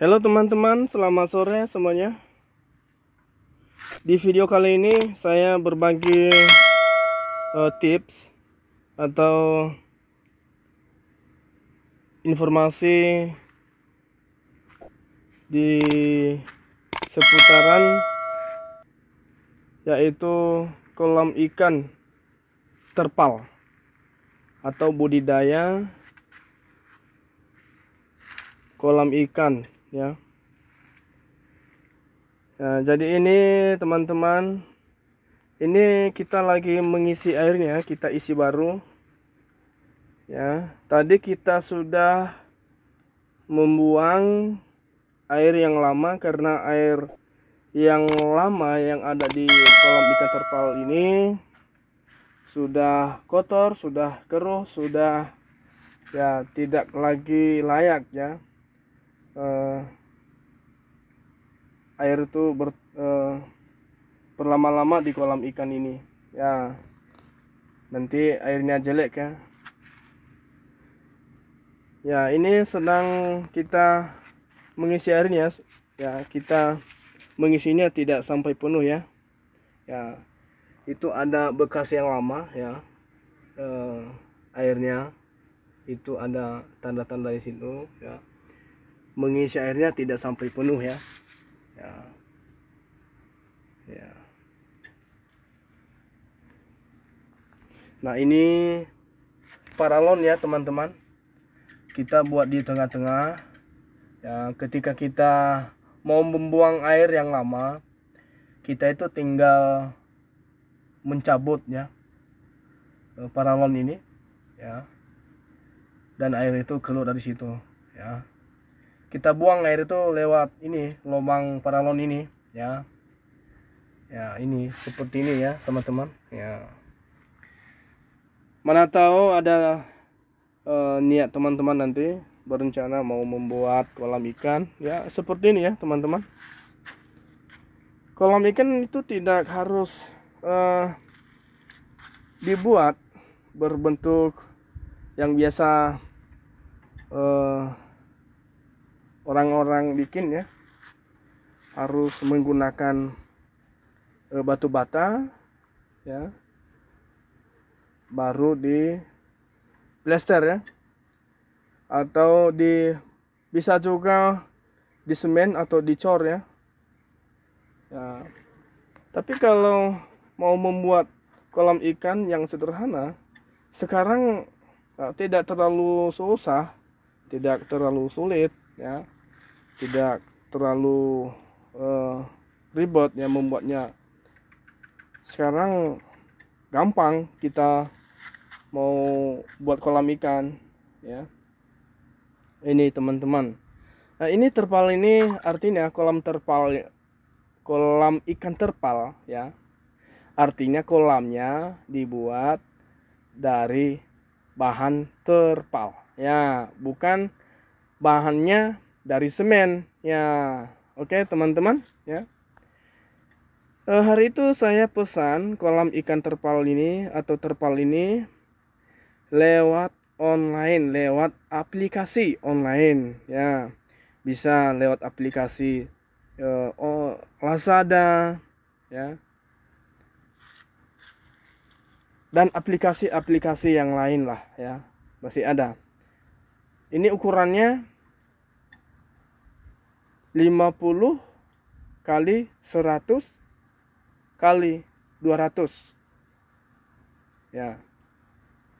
Halo teman-teman, selamat sore semuanya. Di video kali ini saya berbagi uh, tips atau informasi di seputaran yaitu kolam ikan terpal atau budidaya kolam ikan ya ya jadi ini teman-teman ini kita lagi mengisi airnya kita isi baru ya tadi kita sudah membuang air yang lama karena air yang lama yang ada di kolam ikan terpal ini sudah kotor, sudah keruh, sudah ya tidak lagi layak ya uh, air itu ber, uh, berlama-lama di kolam ikan ini ya nanti airnya jelek ya ya ini sedang kita mengisi airnya ya kita mengisinya tidak sampai penuh ya ya itu ada bekas yang lama ya eh, airnya itu ada tanda-tanda di situ ya mengisi airnya tidak sampai penuh ya. Ya. ya. Nah, ini paralon ya, teman-teman. Kita buat di tengah-tengah. Ya, ketika kita mau membuang air yang lama, kita itu tinggal mencabut ya eh, paralon ini ya dan air itu keluar dari situ ya kita buang air itu lewat ini lubang paralon ini ya ya ini seperti ini ya teman-teman ya mana tahu ada eh, niat teman-teman nanti berencana mau membuat kolam ikan ya seperti ini ya teman-teman kolam ikan itu tidak harus eh, dibuat berbentuk yang biasa eh, orang-orang bikin ya harus menggunakan e, batu bata ya baru di plester ya atau di bisa juga di semen atau dicor ya ya tapi kalau mau membuat kolam ikan yang sederhana sekarang e, tidak terlalu susah tidak terlalu sulit ya tidak terlalu uh, ribet yang membuatnya sekarang gampang kita mau buat kolam ikan ya ini teman-teman nah ini terpal ini artinya kolam terpal kolam ikan terpal ya artinya kolamnya dibuat dari bahan terpal ya bukan bahannya dari semen ya oke okay, teman-teman ya e, hari itu saya pesan kolam ikan terpal ini atau terpal ini lewat online lewat aplikasi online ya bisa lewat aplikasi e, oh, Lazada ya dan aplikasi-aplikasi yang lain lah ya masih ada ini ukurannya 50 kali 100 kali 200 ya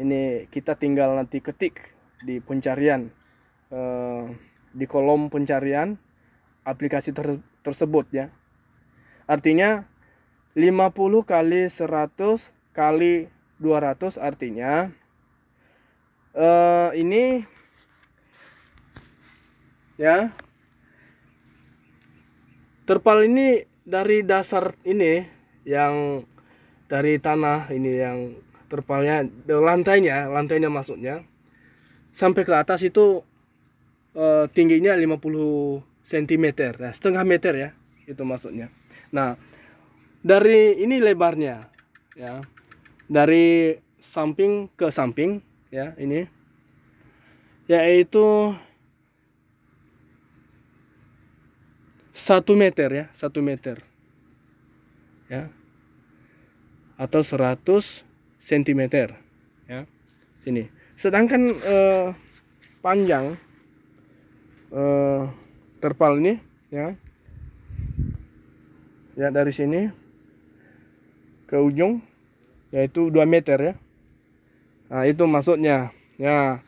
ini kita tinggal nanti ketik di pencarian eh, di kolom pencarian aplikasi ter tersebut ya artinya 50 kali 100 kali 200 artinya eh, ini ya terpal ini dari dasar ini yang dari tanah ini yang terpalnya eh, lantainya lantainya maksudnya sampai ke atas itu e, tingginya 50 cm ya, setengah meter ya itu maksudnya nah dari ini lebarnya ya dari samping ke samping ya ini yaitu satu meter ya satu meter ya atau 100 cm ya sini sedangkan eh, panjang eh, terpal ini ya ya dari sini ke ujung yaitu 2 meter ya nah itu maksudnya ya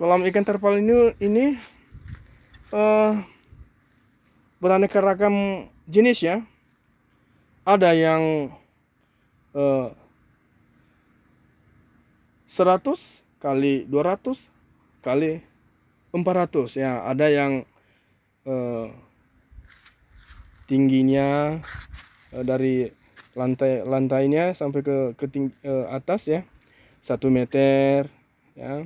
kolam ikan terpal ini ini eh, beraneka ragam jenis ya ada yang eh, 100 kali 200 kali 400 ya ada yang eh, tingginya eh, dari lantai lantainya sampai ke, ke ting, eh, atas ya 1 meter ya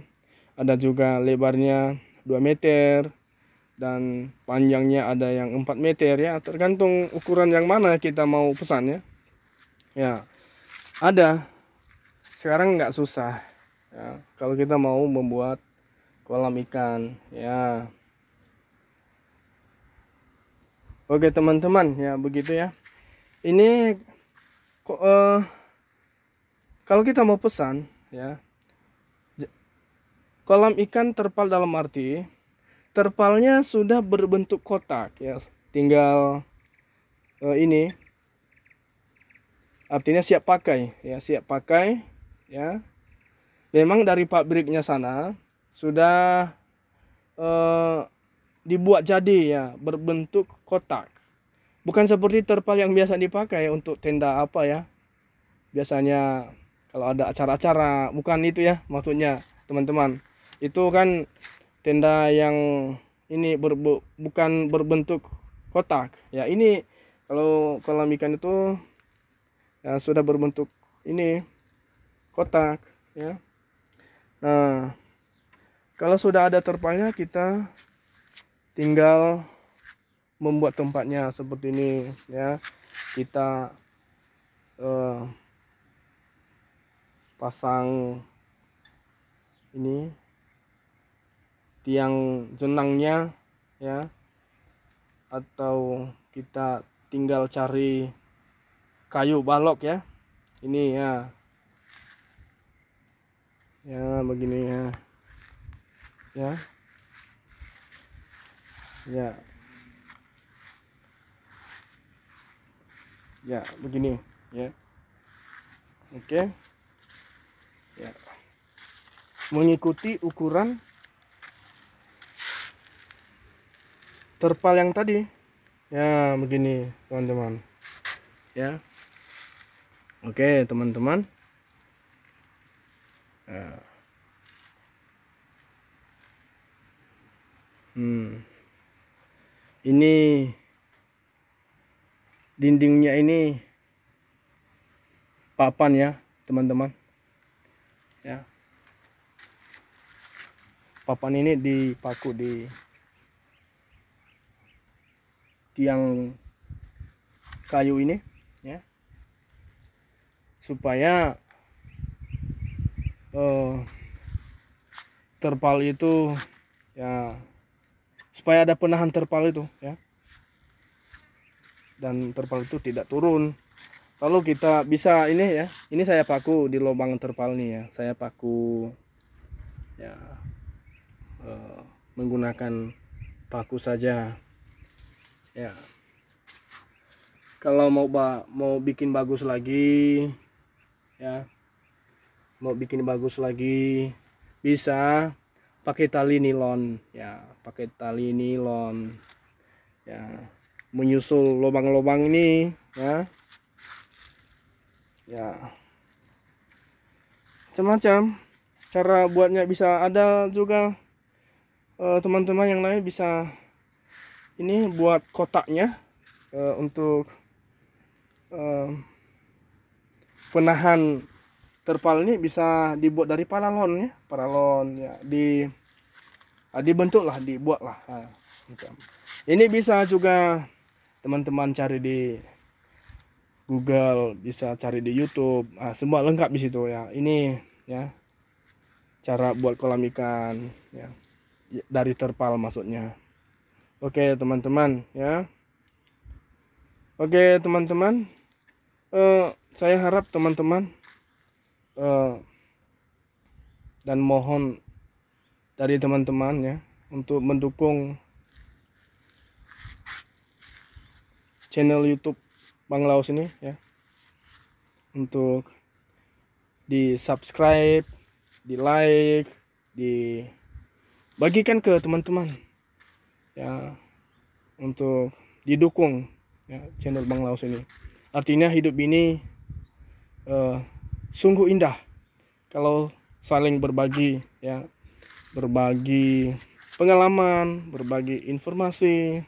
ada juga lebarnya 2 meter dan panjangnya ada yang 4 meter ya tergantung ukuran yang mana kita mau pesan ya ya ada sekarang nggak susah ya, kalau kita mau membuat kolam ikan ya oke teman-teman ya begitu ya ini kok uh, eh, kalau kita mau pesan ya kolam ikan terpal dalam arti terpalnya sudah berbentuk kotak ya tinggal uh, ini artinya siap pakai ya siap pakai ya memang dari pabriknya sana sudah uh, dibuat jadi ya berbentuk kotak bukan seperti terpal yang biasa dipakai untuk tenda apa ya biasanya kalau ada acara-acara bukan itu ya maksudnya teman-teman itu kan tenda yang ini ber, bukan berbentuk kotak ya ini kalau kolam ikan itu ya, sudah berbentuk ini kotak ya nah kalau sudah ada terpalnya kita tinggal membuat tempatnya seperti ini ya kita eh, pasang ini tiang jenangnya ya atau kita tinggal cari kayu balok ya ini ya ya begini ya ya ya ya begini ya oke ya mengikuti ukuran terpal yang tadi ya begini teman-teman ya oke teman-teman ya. hmm. ini dindingnya ini papan ya teman-teman ya papan ini dipaku di tiang kayu ini ya supaya eh, terpal itu ya supaya ada penahan terpal itu ya dan terpal itu tidak turun lalu kita bisa ini ya ini saya paku di lubang terpal nih ya saya paku ya eh, menggunakan paku saja ya kalau mau ba mau bikin bagus lagi ya mau bikin bagus lagi bisa pakai tali nilon ya pakai tali nilon ya menyusul lubang-lubang ini ya ya macam-macam cara buatnya bisa ada juga eh, teman-teman uh, yang lain bisa ini buat kotaknya uh, untuk uh, penahan terpal ini bisa dibuat dari paralon ya paralon ya di uh, dibentuk lah dibuat lah ini bisa juga teman-teman cari di Google bisa cari di YouTube nah, semua lengkap di situ ya ini ya cara buat kolam ikan ya dari terpal maksudnya Oke teman-teman ya. Oke teman-teman, uh, saya harap teman-teman uh, dan mohon dari teman-teman ya untuk mendukung channel YouTube Bang Laos ini ya untuk di subscribe, di like, di bagikan ke teman-teman ya untuk didukung ya, channel Bang Laos ini. Artinya hidup ini uh, sungguh indah kalau saling berbagi ya, berbagi pengalaman, berbagi informasi,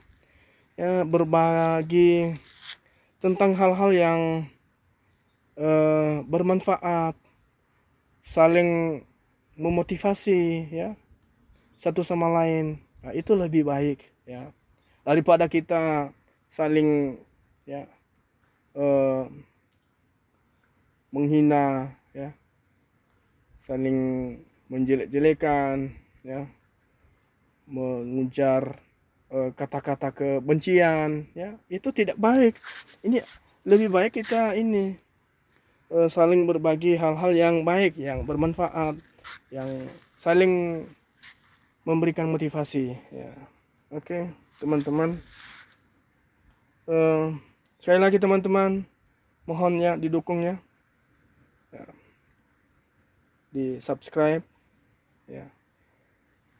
ya berbagi tentang hal-hal yang uh, bermanfaat, saling memotivasi ya satu sama lain nah, itu lebih baik ya daripada kita saling ya eh, menghina ya saling menjelek-jelekan ya mengujar eh, kata-kata kebencian ya itu tidak baik ini lebih baik kita ini eh, saling berbagi hal-hal yang baik yang bermanfaat yang saling memberikan motivasi ya oke teman-teman uh, sekali lagi teman-teman mohon mohonnya didukungnya ya. di subscribe ya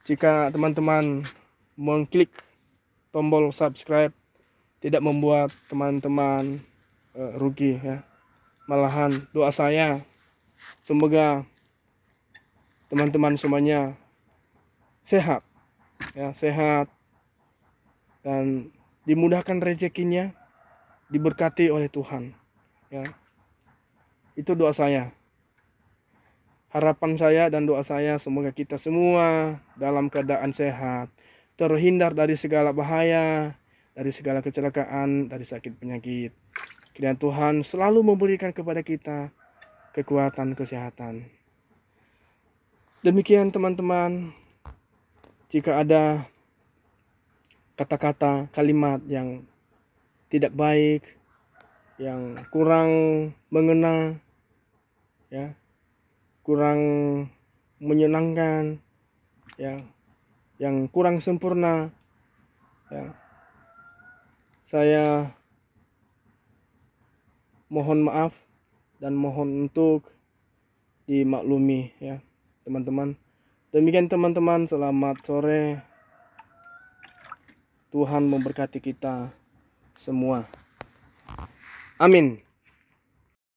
jika teman-teman mengklik tombol subscribe tidak membuat teman-teman uh, rugi ya malahan doa saya semoga teman-teman semuanya sehat ya sehat dan dimudahkan rezekinya diberkati oleh Tuhan ya itu doa saya harapan saya dan doa saya semoga kita semua dalam keadaan sehat terhindar dari segala bahaya dari segala kecelakaan dari sakit penyakit kiranya Tuhan selalu memberikan kepada kita kekuatan kesehatan demikian teman-teman jika ada kata-kata kalimat yang tidak baik yang kurang mengena ya kurang menyenangkan ya yang kurang sempurna ya saya mohon maaf dan mohon untuk dimaklumi ya teman-teman Demikian teman-teman, selamat sore. Tuhan memberkati kita semua. Amin.